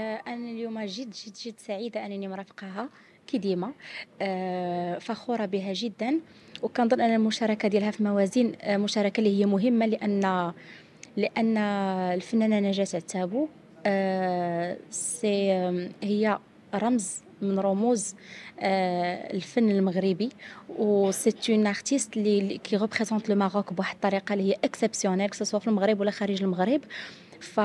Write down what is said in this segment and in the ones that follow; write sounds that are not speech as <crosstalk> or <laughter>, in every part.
آه، انا اليوم جد جد جد سعيده انني مرافقاها كي ديما آه، فخوره بها جدا وكنظن ان المشاركه ديالها في موازين آه، مشاركه اللي هي مهمه لان لان الفنانه نجاه التابو سي هي رمز من رموز آه، الفن المغربي و سي اون ارتيست اللي كي ريبريزونت لو ماروك بواحد الطريقه اللي هي اكسبسيونيل سواء في المغرب ولا خارج المغرب ف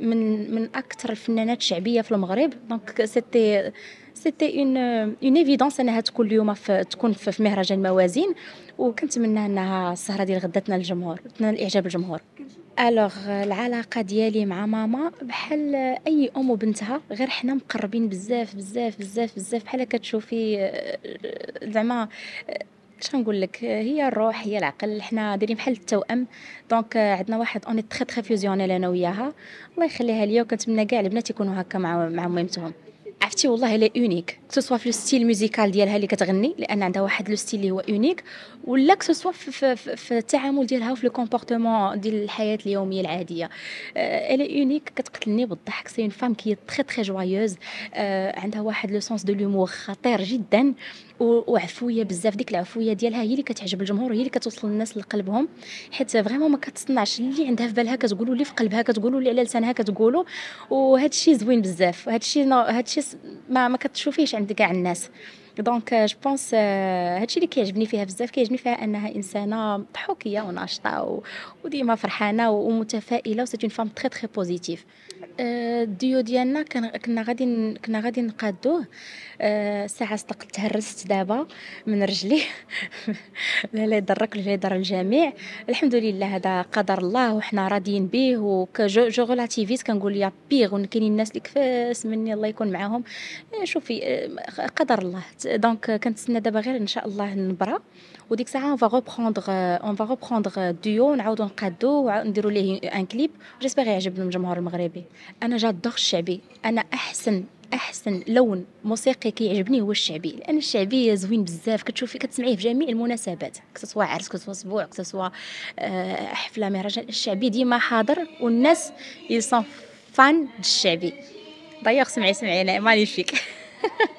من من اكثر الفنانات الشعبيه في المغرب دونك سيتي سيتي اون اون ايفيدونس انها تكون اليوم في تكون في مهرجان موازين وكنتمنى انها السهره ديال غداتنا للجمهور اعجاب الجمهور الوغ العلاقه ديالي مع ماما بحال اي ام وبنتها غير حنا مقربين بزاف بزاف بزاف بزاف بحال كتشوفي آه، زعما آه، نقول لك هي الروح هي العقل حنا دايرين بحال التوأم دونك آه، عندنا واحد اوني تري تري فيوزيونيل انا وياها الله يخليها ليا وكنتمنى كاع البنات يكونوا هكا مع مع مامتهم عرفتي والله لا اونيك سوا في الستيل ميوزيكال ديالها اللي كتغني لان عندها واحد لو ستيل اللي هو اونيك ولا سوا في, في, في التعامل ديالها وفي لو كومبورتمون ديال الحياه اليوميه العاديه الا آه، اونيك كتقتلني بالضحك سي اون فام كي تري تري جوايوز عندها واحد لو سونس دو لومور خطير جدا وعفويه بزاف ديك العفويه ديالها هي اللي كتعجب الجمهور هي اللي كتوصل الناس لقلبهم حيت فريمون ما كتصنعش اللي عندها في بالها كتقولوا اللي في قلبها كتقولوا اللي على لسانها كتقولوا وهذا الشيء زوين بزاف وهذا الشيء هذا الشيء ما ما كتشوفيش عند كاع الناس دونك جو بونس هادشي اللي كيعجبني فيها بزاف كيعجبني فيها انها انسانه ضحوكيه وناشطه وديما فرحانه ومتفائله وسيت اون فام تري تري بوزيتيف الديو ديالنا كنا غادي كنا غادي نقادوه الساعه euh, استقلت تهرست دابا من رجلي <laughs> لا لا يضرك ولا يضر الجميع الحمد لله هذا قدر الله وحنا راضيين به وكجو جو ريلاتيفيست كنقول يا بيغ وكاينين الناس اللي كفاس مني الله يكون معاهم آه، شوفي آه، قدر الله دونك كنتسنى دابا غير ان شاء الله النبره وديك الساعه اون فا ريبروندغ اون فا ديو نعاودو نقادو ونديرو ليه ان كليب جيسبيغ يعجب الجمهور المغربي انا جا الشعبي انا احسن احسن لون موسيقي كيعجبني هو الشعبي لان الشعبي زوين بزاف كتشوفي كتسمعيه في جميع المناسبات كسوا عرس كسوا سبوع كسوا حفله مهرجان الشعبي ديما حاضر والناس يسون فان الشعبي ضيق سمعي سمعي انا مانيفيك فيك